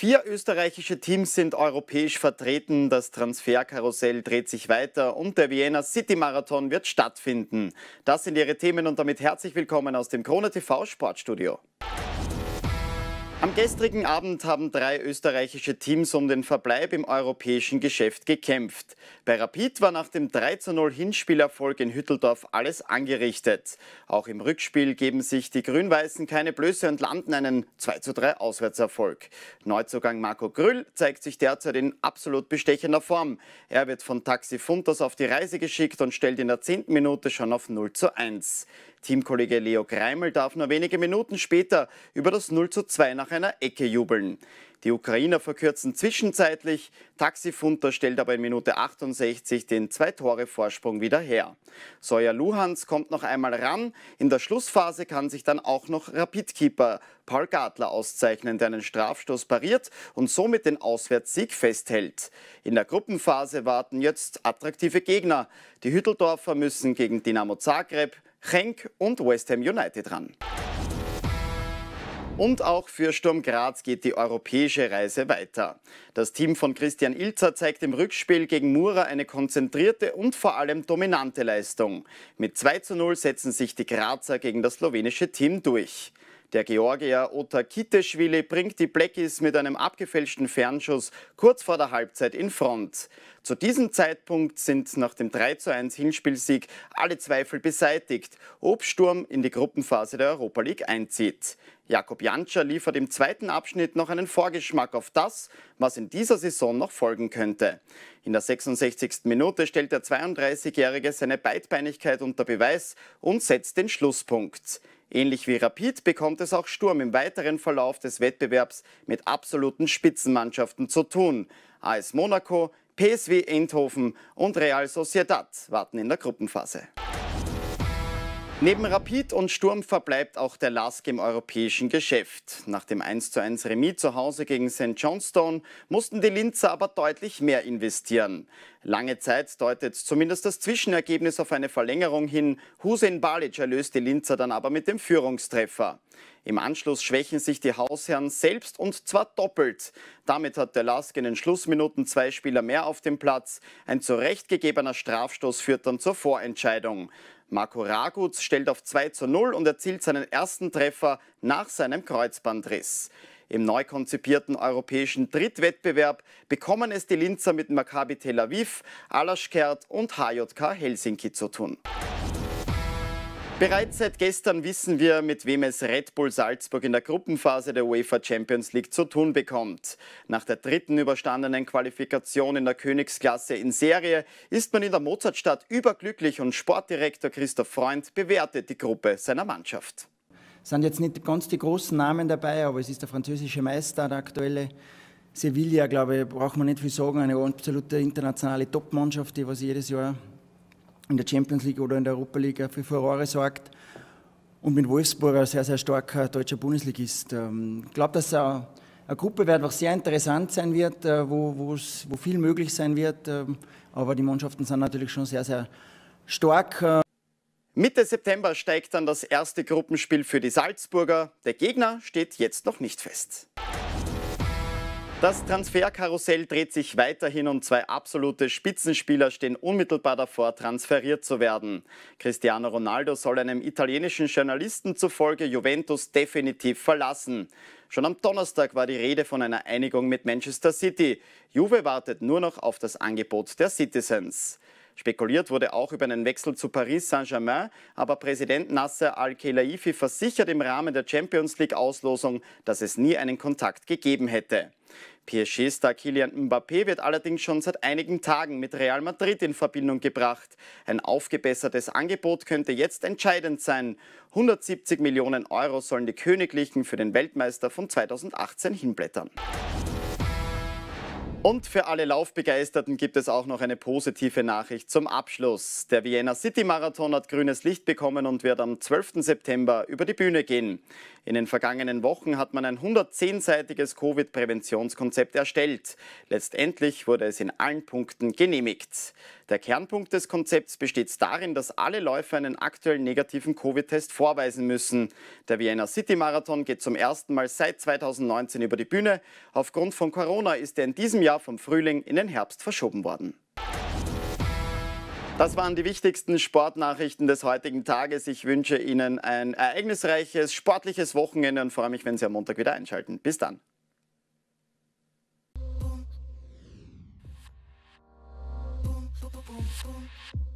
Vier österreichische Teams sind europäisch vertreten, das Transferkarussell dreht sich weiter und der Vienna City Marathon wird stattfinden. Das sind Ihre Themen und damit herzlich willkommen aus dem Krone TV Sportstudio. Am gestrigen Abend haben drei österreichische Teams um den Verbleib im europäischen Geschäft gekämpft. Bei Rapid war nach dem 3 0 Hinspielerfolg in Hütteldorf alles angerichtet. Auch im Rückspiel geben sich die Grün-Weißen keine Blöße und landen einen 2 3 Auswärtserfolg. Neuzugang Marco Grüll zeigt sich derzeit in absolut bestechender Form. Er wird von Taxi Funtas auf die Reise geschickt und stellt in der 10. Minute schon auf 0-1. Teamkollege Leo Kreimel darf nur wenige Minuten später über das 0 zu 2 nach einer Ecke jubeln. Die Ukrainer verkürzen zwischenzeitlich. Taxifunter stellt aber in Minute 68 den Zwei-Tore-Vorsprung wieder her. Soja Luhans kommt noch einmal ran. In der Schlussphase kann sich dann auch noch Rapidkeeper Paul Gartler auszeichnen, der einen Strafstoß pariert und somit den Auswärtssieg festhält. In der Gruppenphase warten jetzt attraktive Gegner. Die Hütteldorfer müssen gegen Dinamo Zagreb, Genk und West Ham United ran. Und auch für Sturm Graz geht die europäische Reise weiter. Das Team von Christian Ilzer zeigt im Rückspiel gegen Mura eine konzentrierte und vor allem dominante Leistung. Mit 2 zu 0 setzen sich die Grazer gegen das slowenische Team durch. Der Georgier Ota Kiteschwili bringt die Blackies mit einem abgefälschten Fernschuss kurz vor der Halbzeit in Front. Zu diesem Zeitpunkt sind nach dem 3:1 Hinspielsieg alle Zweifel beseitigt, ob Sturm in die Gruppenphase der Europa League einzieht. Jakob Janscher liefert im zweiten Abschnitt noch einen Vorgeschmack auf das, was in dieser Saison noch folgen könnte. In der 66. Minute stellt der 32-Jährige seine Beidbeinigkeit unter Beweis und setzt den Schlusspunkt. Ähnlich wie Rapid bekommt es auch Sturm im weiteren Verlauf des Wettbewerbs mit absoluten Spitzenmannschaften zu tun. AS Monaco, PSW Eindhoven und Real Sociedad warten in der Gruppenphase. Neben Rapid und Sturm verbleibt auch der Lask im europäischen Geschäft. Nach dem 1:1 Remis zu Hause gegen St. Johnstone mussten die Linzer aber deutlich mehr investieren. Lange Zeit deutet zumindest das Zwischenergebnis auf eine Verlängerung hin. Hussein Balic erlöst die Linzer dann aber mit dem Führungstreffer. Im Anschluss schwächen sich die Hausherren selbst und zwar doppelt. Damit hat der Lask in den Schlussminuten zwei Spieler mehr auf dem Platz. Ein zurechtgegebener Strafstoß führt dann zur Vorentscheidung. Marco Raguz stellt auf 2 zu 0 und erzielt seinen ersten Treffer nach seinem Kreuzbandriss. Im neu konzipierten europäischen Drittwettbewerb bekommen es die Linzer mit Maccabi Tel Aviv, Alaschkert und HJK Helsinki zu tun. Bereits seit gestern wissen wir, mit wem es Red Bull Salzburg in der Gruppenphase der UEFA Champions League zu tun bekommt. Nach der dritten überstandenen Qualifikation in der Königsklasse in Serie ist man in der Mozartstadt überglücklich und Sportdirektor Christoph Freund bewertet die Gruppe seiner Mannschaft. Es sind jetzt nicht ganz die großen Namen dabei, aber es ist der französische Meister, der aktuelle Sevilla, glaube ich, braucht man nicht viel sagen, eine absolute internationale Top-Mannschaft, die was jedes Jahr in der Champions League oder in der Europa League äh, für Furore sorgt. Und mit Wolfsburg ein sehr, sehr starker deutscher Bundesligist. Ähm, ich glaube, dass er eine Gruppe wird, einfach sehr interessant sein wird, äh, wo, wo viel möglich sein wird. Ähm, aber die Mannschaften sind natürlich schon sehr, sehr stark. Äh. Mitte September steigt dann das erste Gruppenspiel für die Salzburger. Der Gegner steht jetzt noch nicht fest. Das Transferkarussell dreht sich weiterhin und zwei absolute Spitzenspieler stehen unmittelbar davor, transferiert zu werden. Cristiano Ronaldo soll einem italienischen Journalisten zufolge Juventus definitiv verlassen. Schon am Donnerstag war die Rede von einer Einigung mit Manchester City. Juve wartet nur noch auf das Angebot der Citizens. Spekuliert wurde auch über einen Wechsel zu Paris Saint-Germain, aber Präsident Nasser Al-Khelaifi versichert im Rahmen der Champions League-Auslosung, dass es nie einen Kontakt gegeben hätte. PSG-Star Kylian Mbappé wird allerdings schon seit einigen Tagen mit Real Madrid in Verbindung gebracht. Ein aufgebessertes Angebot könnte jetzt entscheidend sein. 170 Millionen Euro sollen die Königlichen für den Weltmeister von 2018 hinblättern. Und für alle Laufbegeisterten gibt es auch noch eine positive Nachricht zum Abschluss. Der Vienna City Marathon hat grünes Licht bekommen und wird am 12. September über die Bühne gehen. In den vergangenen Wochen hat man ein 110-seitiges Covid-Präventionskonzept erstellt. Letztendlich wurde es in allen Punkten genehmigt. Der Kernpunkt des Konzepts besteht darin, dass alle Läufer einen aktuellen negativen Covid-Test vorweisen müssen. Der Vienna City Marathon geht zum ersten Mal seit 2019 über die Bühne. Aufgrund von Corona ist er in diesem Jahr vom Frühling in den Herbst verschoben worden. Das waren die wichtigsten Sportnachrichten des heutigen Tages. Ich wünsche Ihnen ein ereignisreiches, sportliches Wochenende und freue mich, wenn Sie am Montag wieder einschalten. Bis dann. Boom, boom, boom, boom.